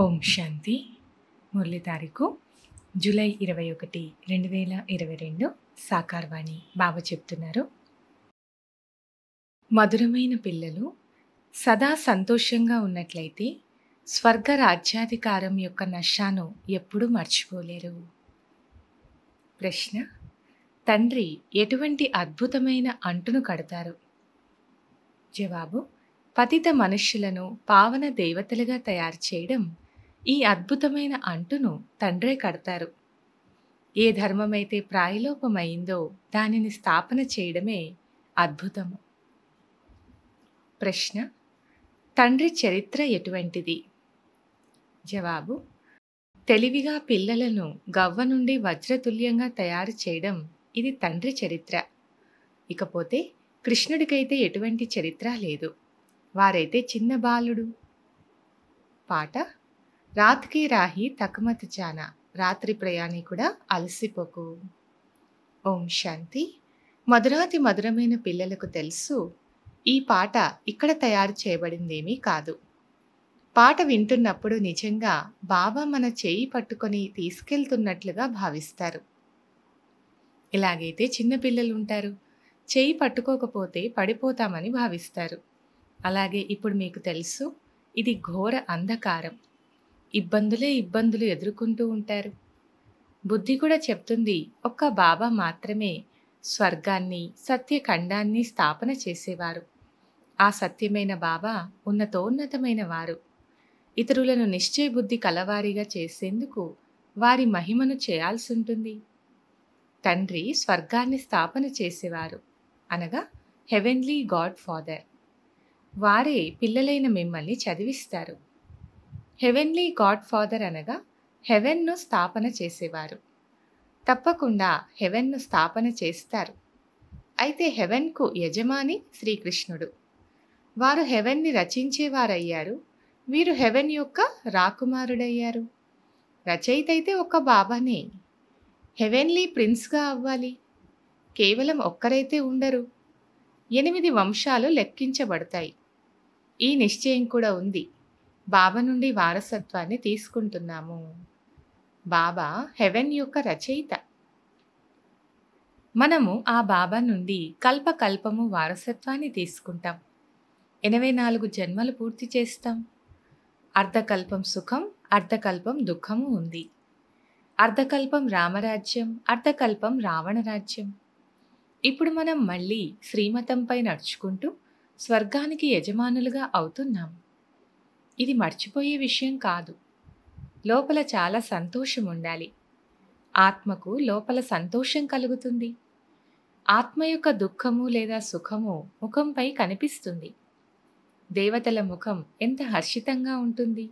ఓం శాంతి మురళి తారీఖు జూలై ఇరవై ఒకటి రెండు వేల ఇరవై రెండు సాకార్వాణి బాబా చెప్తున్నారు మధురమైన పిల్లలు సదా సంతోషంగా ఉన్నట్లయితే స్వర్గ రాజ్యాధికారం యొక్క నషాను ఎప్పుడూ మర్చిపోలేరు ప్రశ్న తండ్రి ఎటువంటి అద్భుతమైన అంటును కడతారు జవాబు పతిత మనుష్యులను పావన దేవతలుగా తయారు చేయడం ఈ అద్భుతమైన అంటును తండ్రే కడతారు ఏ ధర్మమైతే ప్రాయలోపమైందో దానిని స్థాపన చేయడమే అద్భుతము ప్రశ్న తండ్రి చరిత్ర ఎటువంటిది జవాబు తెలివిగా పిల్లలను గవ్వ నుండి వజ్రతుల్యంగా తయారు చేయడం ఇది తండ్రి చరిత్ర ఇకపోతే కృష్ణుడికైతే ఎటువంటి చరిత్ర లేదు వారైతే చిన్న బాలుడు పాట రాత్కి రాహి తకమతి చానా రాత్రి ప్రయాణి కూడా అలసిపోకు ఓం శాంతి మధురాతి మధురమైన పిల్లలకు తెలుసు ఈ పాట ఇక్కడ తయారు చేయబడిందేమీ కాదు పాట వింటున్నప్పుడు నిజంగా బాబా మన చేయి పట్టుకొని తీసుకెళ్తున్నట్లుగా భావిస్తారు ఇలాగైతే చిన్నపిల్లలు ఉంటారు చేయి పట్టుకోకపోతే పడిపోతామని భావిస్తారు అలాగే ఇప్పుడు మీకు తెలుసు ఇది ఘోర అంధకారం ఇబ్బందులే ఇబ్బందులు ఎదుర్కొంటూ ఉంటారు బుద్ధి కూడా చెప్తుంది ఒక్క బాబా మాత్రమే స్వర్గాన్ని సత్యఖండాన్ని స్థాపన చేసేవారు ఆ సత్యమైన బాబా ఉన్నతోన్నతమైన వారు ఇతరులను నిశ్చయ బుద్ధి కలవారిగా చేసేందుకు వారి మహిమను చేయాల్సి ఉంటుంది తండ్రి స్వర్గాన్ని స్థాపన చేసేవారు అనగా హెవెన్లీ గాడ్ ఫాదర్ వారే పిల్లలైన మిమ్మల్ని చదివిస్తారు హెవెన్లీ గాడ్ ఫాదర్ అనగా హెవెన్ను స్థాపన చేసేవారు తప్పకుండా హెవెన్ను స్థాపన చేస్తారు అయితే హెవెన్కు యజమాని శ్రీకృష్ణుడు వారు హెవెన్ని రచించేవారయ్యారు వీరు హెవెన్ యొక్క రాకుమారుడయ్యారు రచయిత అయితే ఒక బాబానే హెవెన్లీ ప్రిన్స్గా అవ్వాలి కేవలం ఒక్కరైతే ఉండరు ఎనిమిది వంశాలు లెక్కించబడతాయి ఈ నిశ్చయం కూడా ఉంది బాబా నుండి వారసత్వాన్ని తీసుకుంటున్నాము బాబా హెవెన్ యొక్క రచయిత మనము ఆ బాబా నుండి కల్పకల్పము వారసత్వాన్ని తీసుకుంటాం ఎనభై నాలుగు జన్మలు పూర్తి చేస్తాం అర్ధకల్పం సుఖం అర్ధకల్పం దుఃఖము ఉంది అర్ధకల్పం రామరాజ్యం అర్ధకల్పం రావణరాజ్యం ఇప్పుడు మనం మళ్ళీ శ్రీమతంపై నడుచుకుంటూ స్వర్గానికి యజమానులుగా అవుతున్నాం ఇది మర్చిపోయే విషయం కాదు లోపల చాలా సంతోషం ఉండాలి ఆత్మకు లోపల సంతోషం కలుగుతుంది ఆత్మ యొక్క దుఃఖము లేదా సుఖము ముఖంపై కనిపిస్తుంది దేవతల ముఖం ఎంత హర్షితంగా ఉంటుంది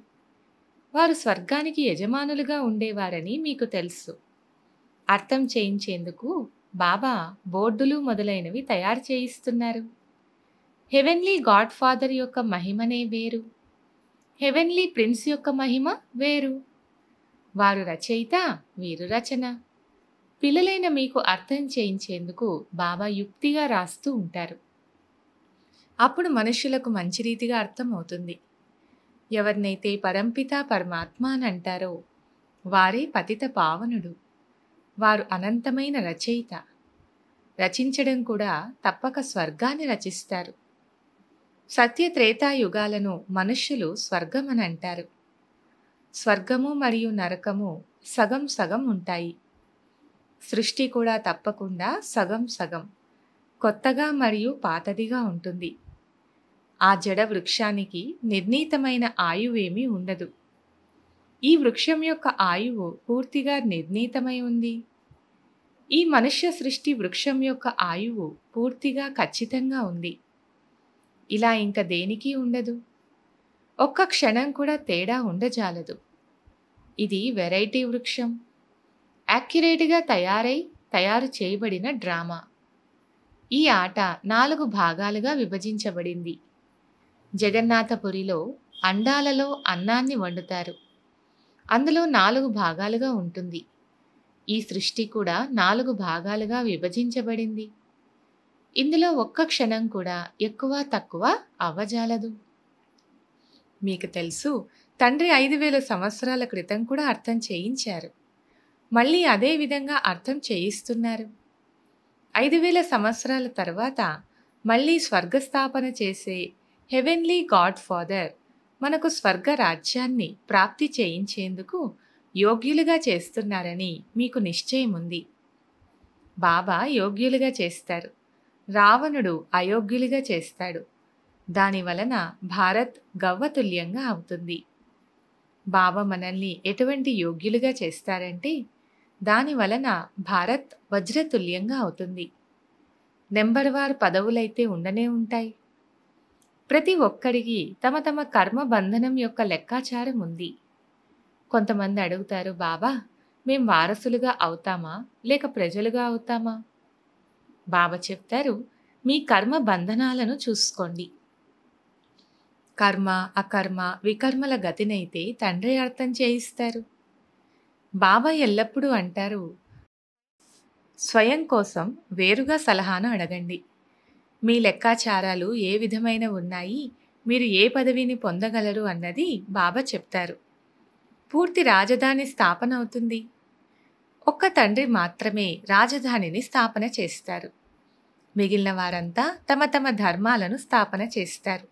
వారు స్వర్గానికి యజమానులుగా ఉండేవారని మీకు తెలుసు అర్థం చేయించేందుకు బాబా బోర్డులు మొదలైనవి తయారు చేయిస్తున్నారు హెవెన్లీ గాడ్ ఫాదర్ యొక్క మహిమనే వేరు హెవెన్లీ ప్రిన్స్ యొక్క మహిమ వేరు వారు రచయిత వీరు రచన పిల్లలైన మీకు అర్థం చేయించేందుకు బాబా యుక్తిగా రాస్తూ ఉంటారు అప్పుడు మనుషులకు మంచి రీతిగా అర్థమవుతుంది ఎవరినైతే పరంపిత పరమాత్మ అని అంటారో వారే పతిత పావనుడు వారు అనంతమైన రచయిత రచించడం కూడా తప్పక స్వర్గాన్ని రచిస్తారు సత్య త్రేతాయుగాలను మనుష్యులు స్వర్గమని అంటారు స్వర్గము మరియు నరకము సగం సగం ఉంటాయి సృష్టి కూడా తప్పకుండా సగం సగం కొత్తగా మరియు పాతదిగా ఉంటుంది ఆ జడ వృక్షానికి నిర్ణీతమైన ఆయువేమీ ఉండదు ఈ వృక్షం యొక్క ఆయువు పూర్తిగా నిర్ణీతమై ఉంది ఈ మనుష్య సృష్టి వృక్షం యొక్క ఆయువు పూర్తిగా ఖచ్చితంగా ఉంది ఇలా ఇంక దేనికి ఉండదు ఒక్క క్షణం కూడా తేడా ఉండజాలదు ఇది వెరైటీ వృక్షం యాక్యురేట్గా తయారై తయారు చేయబడిన డ్రామా ఈ ఆట నాలుగు భాగాలుగా విభజించబడింది జగన్నాథపురిలో అండాలలో అన్నాన్ని వండుతారు అందులో నాలుగు భాగాలుగా ఉంటుంది ఈ సృష్టి కూడా నాలుగు భాగాలుగా విభజించబడింది ఇందులో ఒక్క క్షణం కూడా ఎక్కువ తక్కువ అవ్వజాలదు మీకు తెలుసు తండ్రి ఐదు వేల సంవత్సరాల క్రితం కూడా అర్థం చేయించారు మళ్ళీ అదే విధంగా అర్థం చేయిస్తున్నారు ఐదు వేల సంవత్సరాల తర్వాత మళ్ళీ స్వర్గస్థాపన చేసే హెవెన్లీ గాడ్ ఫాదర్ మనకు స్వర్గ రాజ్యాన్ని ప్రాప్తి చేయించేందుకు యోగ్యులుగా చేస్తున్నారని మీకు నిశ్చయం ఉంది బాబా యోగ్యులుగా చేస్తారు రావణుడు అయోగ్యులుగా చేస్తాడు దానివలన భారత్ గవ్వతుల్యంగా అవుతుంది బాబా మనల్ని ఎటువంటి యోగ్యులుగా చేస్తారంటే దానివలన భారత్ వజ్రతుల్యంగా అవుతుంది నెంబర్ నెంబర్వార్ పదవులైతే ఉండనే ఉంటాయి ప్రతి ఒక్కడికి తమ తమ కర్మ బంధనం యొక్క లెక్కాచారం ఉంది కొంతమంది అడుగుతారు బాబా మేం వారసులుగా అవుతామా లేక ప్రజలుగా అవుతామా బాబా చెప్తారు మీ కర్మ బంధనాలను చూసుకోండి కర్మ అకర్మ వికర్మల గతినైతే తండ్రి అర్థం చేయిస్తారు బాబా ఎల్లప్పుడూ అంటారు స్వయం కోసం వేరుగా సలహాను అడగండి మీ లెక్కాచారాలు ఏ విధమైన ఉన్నాయి మీరు ఏ పదవిని పొందగలరు అన్నది బాబా చెప్తారు పూర్తి రాజధాని స్థాపన అవుతుంది ఒక్క తండ్రి మాత్రమే రాజధానిని స్థాపన చేస్తారు మిగిలిన వారంతా తమ తమ ధర్మాలను స్థాపన చేస్తారు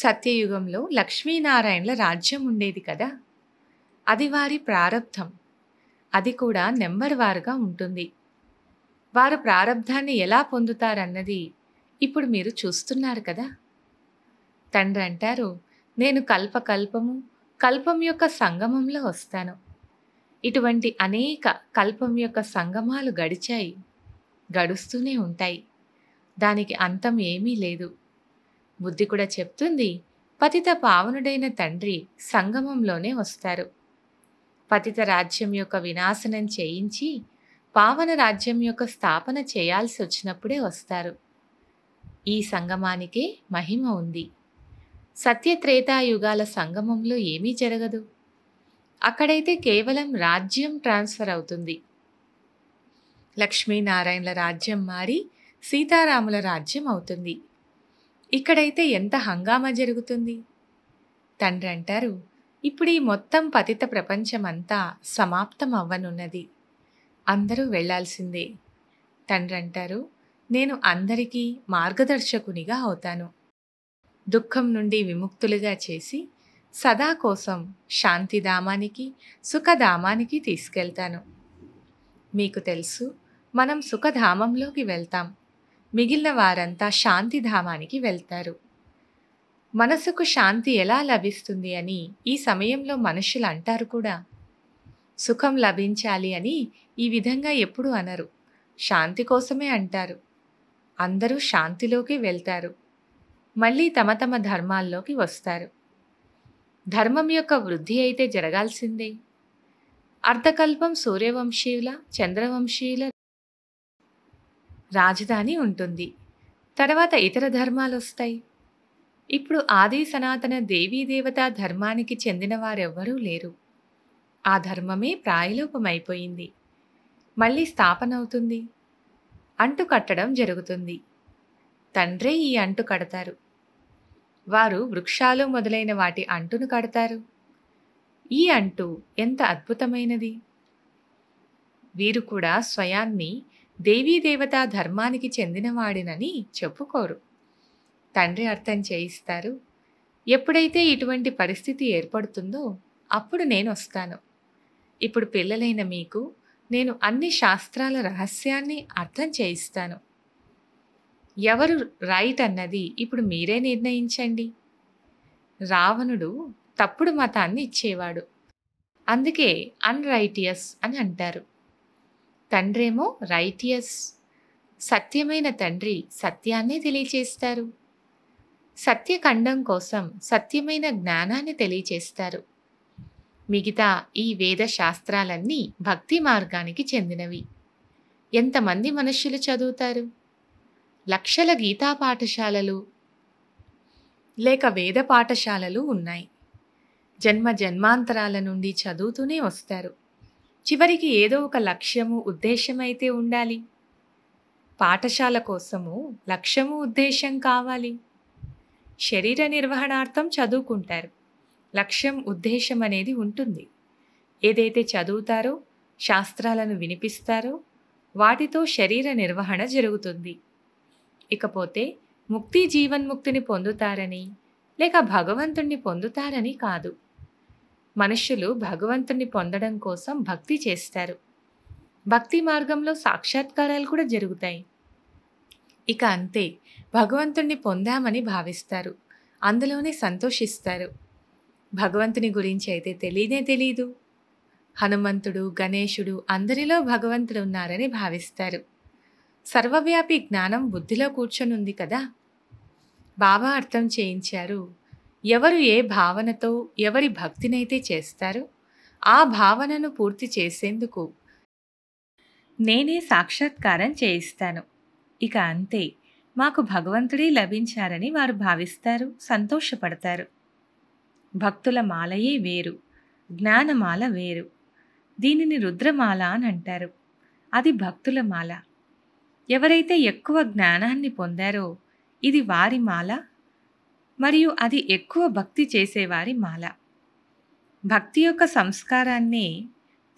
సత్యయుగంలో లక్ష్మీనారాయణల రాజ్యం ఉండేది కదా అది వారి ప్రారంధం అది కూడా నెంబర్ వారుగా ఉంటుంది వారు ప్రారంధాన్ని ఎలా పొందుతారన్నది ఇప్పుడు మీరు చూస్తున్నారు కదా తండ్రి అంటారు నేను కల్పకల్పము కల్పం యొక్క సంగమంలో వస్తాను ఇటువంటి అనేక కల్పం యొక్క సంగమాలు గడిచాయి గడుస్తూనే ఉంటాయి దానికి అంతం ఏమీ లేదు బుద్ధి కూడా చెప్తుంది పతిత పావనుడైన తండ్రి సంగమంలోనే వస్తారు పతిత రాజ్యం యొక్క వినాశనం చేయించి పావన రాజ్యం యొక్క స్థాపన చేయాల్సి వచ్చినప్పుడే వస్తారు ఈ సంగమానికే మహిమ ఉంది సత్యత్రేతాయుగాల సంగమంలో ఏమీ జరగదు అక్కడైతే కేవలం రాజ్యం ట్రాన్స్ఫర్ అవుతుంది లక్ష్మీనారాయణల రాజ్యం మారి సీతారాముల రాజ్యం అవుతుంది ఇక్కడైతే ఎంత హంగామా జరుగుతుంది తండ్రి అంటారు ఇప్పుడు ఈ మొత్తం పతిత ప్రపంచమంతా సమాప్తం అవ్వనున్నది అందరూ వెళ్లాల్సిందే తండ్రి అంటారు నేను అందరికీ మార్గదర్శకునిగా అవుతాను దుఃఖం నుండి విముక్తులుగా చేసి సదా కోసం శాంతిధామానికి సుఖధామానికి తీసుకెళ్తాను మీకు తెలుసు మనం సుఖధామంలోకి వెళ్తాం మిగిలిన వారంతా శాంతిధామానికి వెళ్తారు మనసుకు శాంతి ఎలా లభిస్తుంది అని ఈ సమయంలో మనుషులు అంటారు కూడా సుఖం లభించాలి అని ఈ విధంగా ఎప్పుడూ అనరు శాంతి కోసమే అంటారు అందరూ శాంతిలోకి వెళ్తారు మళ్ళీ తమ తమ ధర్మాల్లోకి వస్తారు ధర్మం యొక్క వృద్ధి అయితే జరగాల్సిందే అర్ధకల్పం సూర్యవంశీయుల చంద్రవంశీయుల రాజధాని ఉంటుంది తర్వాత ఇతర ధర్మాలు వస్తాయి ఇప్పుడు ఆది సనాతన దేవతా ధర్మానికి చెందిన వారెవ్వరూ లేరు ఆ ధర్మమే ప్రాయలోపమైపోయింది మళ్ళీ స్థాపన అవుతుంది అంటు కట్టడం జరుగుతుంది తండ్రే ఈ అంటు కడతారు వారు వృక్షాలు మొదలైన వాటి అంటును కడతారు ఈ అంటు ఎంత అద్భుతమైనది వీరు కూడా స్వయాన్ని దేవత ధర్మానికి చెందినవాడినని చెప్పుకోరు తండ్రి అర్థం చేయిస్తారు ఎప్పుడైతే ఇటువంటి పరిస్థితి ఏర్పడుతుందో అప్పుడు నేను వస్తాను ఇప్పుడు పిల్లలైన మీకు నేను అన్ని శాస్త్రాల రహస్యాన్ని అర్థం చేయిస్తాను ఎవరు రైట్ అన్నది ఇప్పుడు మీరే నిర్ణయించండి రావణుడు తప్పుడు మతాన్ని ఇచ్చేవాడు అందుకే అన్రైటియస్ అని అంటారు తండ్రేమో రైటియస్ సత్యమైన తండ్రి సత్యాన్నే తెలియచేస్తారు సత్యఖండం కోసం సత్యమైన జ్ఞానాన్ని తెలియచేస్తారు మిగతా ఈ వేద శాస్త్రాలన్నీ భక్తి మార్గానికి చెందినవి ఎంతమంది మనుషులు చదువుతారు లక్షల గీతా పాఠశాలలు లేక వేద పాఠశాలలు ఉన్నాయి జన్మ జన్మాంతరాల నుండి చదువుతూనే వస్తారు చివరికి ఏదో ఒక లక్ష్యము ఉద్దేశమైతే ఉండాలి పాఠశాల కోసము లక్ష్యము ఉద్దేశం కావాలి శరీర నిర్వహణార్థం చదువుకుంటారు లక్ష్యం ఉద్దేశం అనేది ఉంటుంది ఏదైతే చదువుతారో శాస్త్రాలను వినిపిస్తారో వాటితో శరీర నిర్వహణ జరుగుతుంది ఇకపోతే ముక్తి జీవన్ముక్తిని పొందుతారని లేక భగవంతుణ్ణి పొందుతారని కాదు మనుష్యులు భగవంతుని పొందడం కోసం భక్తి చేస్తారు భక్తి మార్గంలో సాక్షాత్కారాలు కూడా జరుగుతాయి ఇక అంతే భగవంతుణ్ణి పొందామని భావిస్తారు అందులోనే సంతోషిస్తారు భగవంతుని గురించి అయితే తెలియనే తెలీదు హనుమంతుడు గణేశుడు అందరిలో భగవంతుడు ఉన్నారని భావిస్తారు సర్వవ్యాపి జ్ఞానం బుద్ధిలో కూర్చొనుంది కదా బాబా అర్థం చేయించారు ఎవరు ఏ భావనతో ఎవరి భక్తినైతే చేస్తారో ఆ భావనను పూర్తి చేసేందుకు నేనే సాక్షాత్కారం చేయిస్తాను ఇక అంతే మాకు భగవంతుడే లభించారని వారు భావిస్తారు సంతోషపడతారు భక్తుల మాలయే వేరు జ్ఞానమాల వేరు దీనిని రుద్రమాల అని అంటారు అది భక్తుల మాల ఎవరైతే ఎక్కువ జ్ఞానాన్ని పొందారో ఇది వారి మాల మరియు అది ఎక్కువ భక్తి చేసేవారి మాల భక్తి యొక్క సంస్కారాన్ని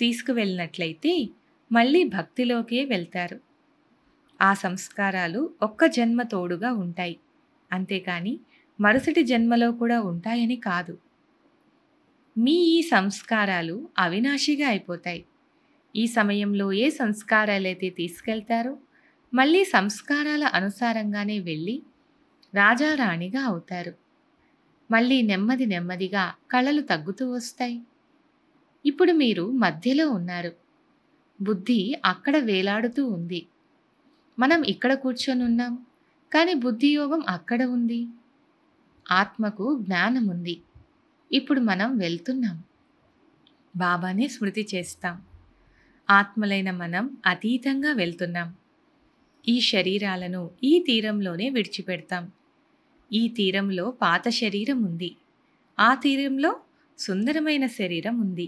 తీసుకువెళ్ళినట్లయితే మళ్ళీ భక్తిలోకే వెళ్తారు ఆ సంస్కారాలు ఒక్క జన్మ తోడుగా ఉంటాయి అంతేకాని మరుసటి జన్మలో కూడా ఉంటాయని కాదు మీ ఈ సంస్కారాలు అవినాశిగా అయిపోతాయి ఈ సమయంలో ఏ సంస్కారాలైతే తీసుకెళ్తారో మళ్ళీ సంస్కారాల అనుసారంగానే వెళ్ళి రాజారాణిగా అవుతారు మళ్ళీ నెమ్మది నెమ్మదిగా కళలు తగ్గుతూ వస్తాయి ఇప్పుడు మీరు మధ్యలో ఉన్నారు బుద్ధి అక్కడ వేలాడుతూ ఉంది మనం ఇక్కడ కూర్చొనున్నాం కానీ బుద్ధియోగం అక్కడ ఉంది ఆత్మకు జ్ఞానం ఉంది ఇప్పుడు మనం వెళ్తున్నాం బాబానే స్మృతి చేస్తాం ఆత్మలైన మనం అతీతంగా వెళ్తున్నాం ఈ శరీరాలను ఈ తీరంలోనే విడిచిపెడతాం ఈ తీరంలో పాత శరీరం ఉంది ఆ తీరంలో సుందరమైన శరీరం ఉంది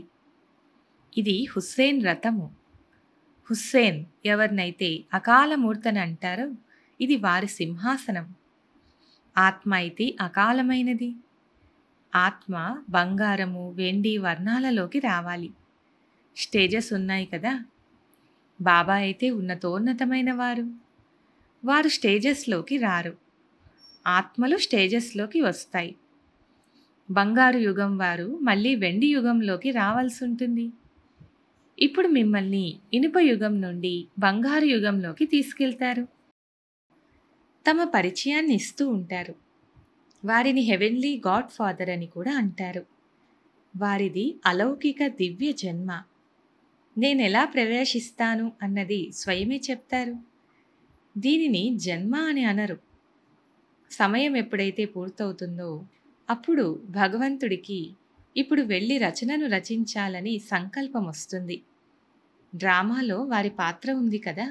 ఇది హుస్సేన్ రథము హుస్సేన్ ఎవరినైతే అకాల మూర్తని అంటారో ఇది వారి సింహాసనం ఆత్మ అయితే అకాలమైనది ఆత్మ బంగారము వెండి వర్ణాలలోకి రావాలి స్టేజెస్ ఉన్నాయి కదా బాబా అయితే ఉన్నతోన్నతమైన వారు వారు స్టేజెస్లోకి రారు ఆత్మలు స్టేజెస్లోకి వస్తాయి బంగారు యుగం వారు మళ్ళీ వెండి యుగంలోకి రావాల్సి ఉంటుంది ఇప్పుడు మిమ్మల్ని ఇనుప యుగం నుండి బంగారు యుగంలోకి తీసుకెళ్తారు తమ పరిచయాన్ని ఇస్తూ ఉంటారు వారిని హెవెన్లీ గాడ్ ఫాదర్ అని కూడా అంటారు వారిది అలౌకిక దివ్య జన్మ నేనెలా ప్రవేశిస్తాను అన్నది స్వయమే చెప్తారు దీనిని జన్మ అని అనరు సమయం ఎప్పుడైతే పూర్తవుతుందో అప్పుడు భగవంతుడికి ఇప్పుడు వెళ్ళి రచనను రచించాలని సంకల్పం వస్తుంది డ్రామాలో వారి పాత్ర ఉంది కదా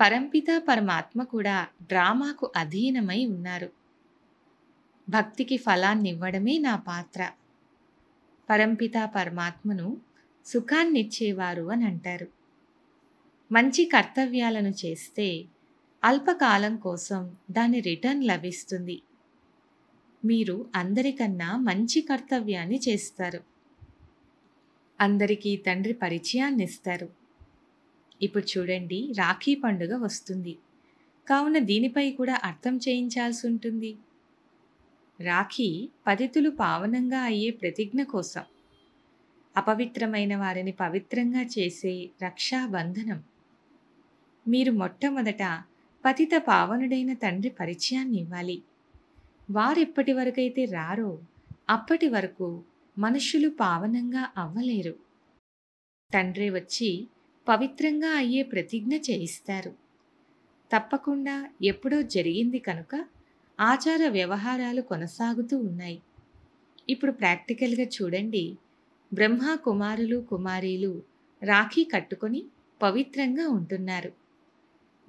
పరంపిత పరమాత్మ కూడా డ్రామాకు అధీనమై ఉన్నారు భక్తికి ఫలాన్నివ్వడమే నా పాత్ర పరంపిత పరమాత్మను సుఖాన్నిచ్చేవారు అని అంటారు మంచి కర్తవ్యాలను చేస్తే అల్పకాలం కోసం దాని రిటర్న్ లభిస్తుంది మీరు అందరికన్నా మంచి కర్తవ్యాన్ని చేస్తారు అందరికీ తండ్రి పరిచయాన్ని ఇస్తారు ఇప్పుడు చూడండి రాఖీ పండుగ వస్తుంది కావున దీనిపై కూడా అర్థం చేయించాల్సి ఉంటుంది రాఖీ పతితులు పావనంగా అయ్యే ప్రతిజ్ఞ కోసం అపవిత్రమైన వారిని పవిత్రంగా చేసే రక్షాబంధనం మీరు మొట్టమొదట పతిత పావనుడైన తండ్రి పరిచయాన్ని ఇవ్వాలి వారెప్పటి వరకైతే రారో అప్పటి వరకు మనుషులు పావనంగా అవ్వలేరు తండ్రి వచ్చి పవిత్రంగా అయ్యే ప్రతిజ్ఞ చేయిస్తారు తప్పకుండా ఎప్పుడో జరిగింది కనుక ఆచార వ్యవహారాలు కొనసాగుతూ ఉన్నాయి ఇప్పుడు ప్రాక్టికల్గా చూడండి బ్రహ్మ కుమారులు కుమారీలు రాఖీ కట్టుకొని పవిత్రంగా ఉంటున్నారు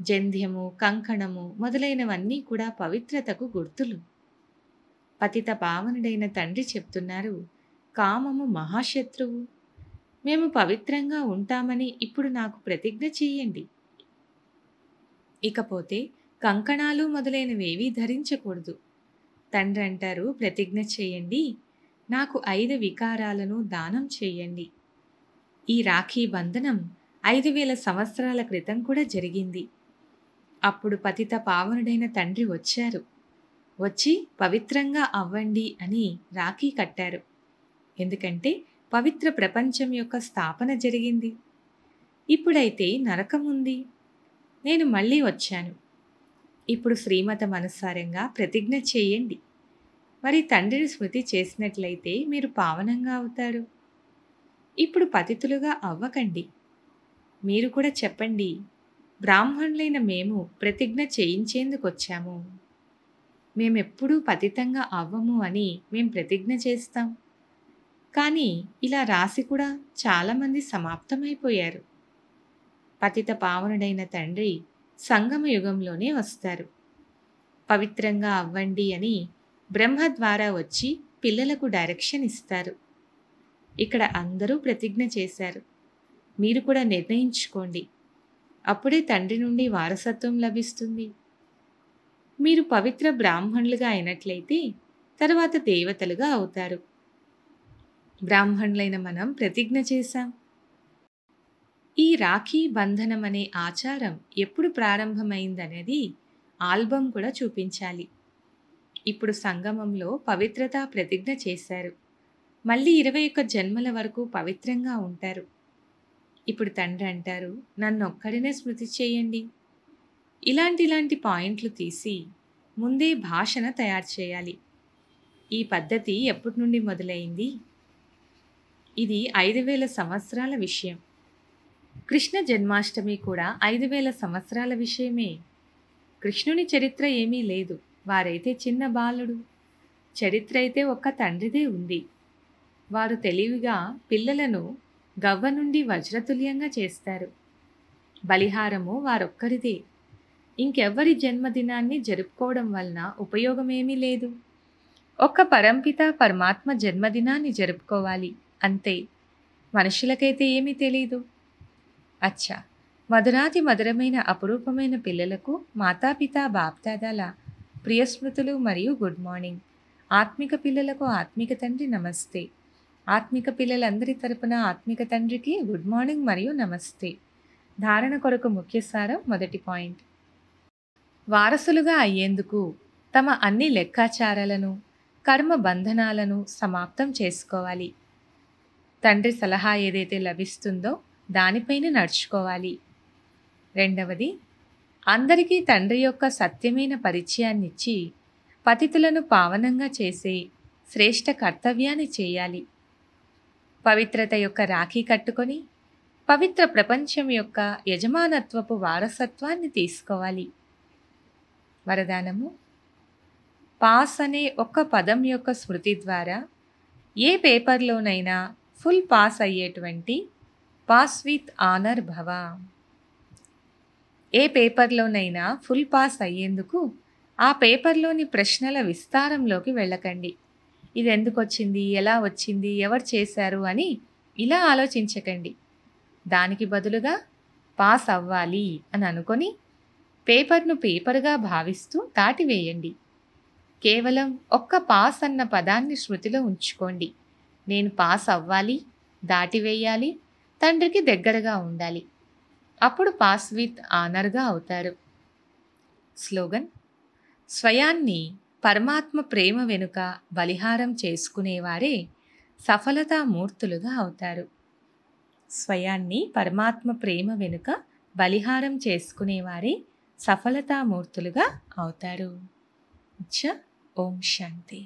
జంధ్యము కంకణము మొదలైనవన్నీ కూడా పవిత్రతకు గుర్తులు పతిత పావనుడైన తండ్రి చెప్తున్నారు కామము మహాశత్రువు మేము పవిత్రంగా ఉంటామని ఇప్పుడు నాకు ప్రతిజ్ఞ చేయండి ఇకపోతే కంకణాలు మొదలైనవేవీ ధరించకూడదు తండ్రి అంటారు ప్రతిజ్ఞ చేయండి నాకు ఐదు వికారాలను దానం చేయండి ఈ రాఖీ బంధనం ఐదు వేల సంవత్సరాల క్రితం కూడా జరిగింది అప్పుడు పతిత పావనుడైన తండ్రి వచ్చారు వచ్చి పవిత్రంగా అవ్వండి అని రాఖీ కట్టారు ఎందుకంటే పవిత్ర ప్రపంచం యొక్క స్థాపన జరిగింది ఇప్పుడైతే నరకం ఉంది నేను మళ్ళీ వచ్చాను ఇప్పుడు శ్రీమత మనస్సారంగా ప్రతిజ్ఞ చేయండి మరి తండ్రిని స్మృతి చేసినట్లయితే మీరు పావనంగా అవుతారు ఇప్పుడు పతితులుగా అవ్వకండి మీరు కూడా చెప్పండి బ్రాహ్మణులైన మేము ప్రతిజ్ఞ చేయించేందుకొచ్చాము మేమెప్పుడూ పతితంగా అవ్వము అని మేం ప్రతిజ్ఞ చేస్తాం కానీ ఇలా రాసి కూడా చాలామంది సమాప్తమైపోయారు పతిత పావనుడైన తండ్రి సంగమ యుగంలోనే వస్తారు పవిత్రంగా అవ్వండి అని బ్రహ్మ ద్వారా వచ్చి పిల్లలకు డైరెక్షన్ ఇస్తారు ఇక్కడ అందరూ ప్రతిజ్ఞ చేశారు మీరు కూడా నిర్ణయించుకోండి అప్పుడే తండ్రి నుండి వారసత్వం లభిస్తుంది మీరు పవిత్ర బ్రాహ్మణులుగా అయినట్లయితే తర్వాత దేవతలుగా అవుతారు బ్రాహ్మణులైన మనం ప్రతిజ్ఞ చేశాం ఈ రాఖీ బంధనం అనే ఆచారం ఎప్పుడు ప్రారంభమైందనేది ఆల్బమ్ కూడా చూపించాలి ఇప్పుడు సంగమంలో పవిత్రత ప్రతిజ్ఞ చేశారు మళ్ళీ ఇరవై ఒక్క జన్మల వరకు పవిత్రంగా ఉంటారు ఇప్పుడు తండ్రి అంటారు నన్ను ఒక్కడినే స్మృతి చేయండి ఇలాంటి ఇలాంటి పాయింట్లు తీసి ముందే భాషను తయారు చేయాలి ఈ పద్ధతి ఎప్పటి నుండి మొదలైంది ఇది ఐదు వేల సంవత్సరాల విషయం కృష్ణ జన్మాష్టమి కూడా ఐదు వేల సంవత్సరాల విషయమే కృష్ణుని చరిత్ర ఏమీ లేదు వారైతే చిన్న బాలుడు చరిత్ర అయితే ఒక్క తండ్రిదే ఉంది వారు తెలివిగా పిల్లలను గవ్వ నుండి వజ్రతుల్యంగా చేస్తారు బలిహారము వారొక్కరిదే ఇంకెవ్వరి జన్మదినాన్ని జరుపుకోవడం వలన ఉపయోగమేమీ లేదు ఒక్క పరంపిత పరమాత్మ జన్మదినాన్ని జరుపుకోవాలి అంతే మనుషులకైతే ఏమీ తెలీదు అచ్చా మధురాతి మధురమైన అపురూపమైన పిల్లలకు మాతాపిత బాప్దాదాల ప్రియస్మృతులు మరియు గుడ్ మార్నింగ్ ఆత్మిక పిల్లలకు ఆత్మిక తండ్రి నమస్తే ఆత్మిక పిల్లలందరి తరపున ఆత్మిక తండ్రికి గుడ్ మార్నింగ్ మరియు నమస్తే ధారణ కొరకు ముఖ్య సారం మొదటి పాయింట్ వారసులుగా అయ్యేందుకు తమ అన్ని లెక్కాచారాలను కర్మ బంధనాలను సమాప్తం చేసుకోవాలి తండ్రి సలహా ఏదైతే లభిస్తుందో దానిపైన నడుచుకోవాలి రెండవది అందరికీ తండ్రి యొక్క సత్యమైన పరిచయాన్నిచ్చి పతితులను పావనంగా చేసే శ్రేష్ట కర్తవ్యాన్ని చేయాలి పవిత్రత యొక్క రాఖీ కట్టుకొని పవిత్ర ప్రపంచం యొక్క యజమానత్వపు వారసత్వాన్ని తీసుకోవాలి వరదానము పాస్ అనే ఒక్క పదం యొక్క స్మృతి ద్వారా ఏ పేపర్లోనైనా ఫుల్ పాస్ అయ్యేటువంటి పాస్ విత్ ఆనర్ భవ ఏ పేపర్లోనైనా ఫుల్ పాస్ అయ్యేందుకు ఆ పేపర్లోని ప్రశ్నల విస్తారంలోకి వెళ్ళకండి ఇది ఎందుకు వచ్చింది ఎలా వచ్చింది ఎవరు చేశారు అని ఇలా ఆలోచించకండి దానికి బదులుగా పాస్ అవ్వాలి అని అనుకొని పేపర్ను పేపర్గా భావిస్తూ దాటివేయండి కేవలం ఒక్క పాస్ అన్న పదాన్ని శృతిలో ఉంచుకోండి నేను పాస్ అవ్వాలి దాటివేయాలి తండ్రికి దగ్గరగా ఉండాలి అప్పుడు పాస్ విత్ ఆనర్గా అవుతారు స్లోగన్ స్వయాన్ని పరమాత్మ ప్రేమ వెనుక బలిహారం చేసుకునేవారే సఫలతామూర్తులుగా అవుతారు స్వయాన్ని పరమాత్మ ప్రేమ వెనుక బలిహారం చేసుకునేవారే సఫలతామూర్తులుగా అవుతారు జ ఓం శాంతి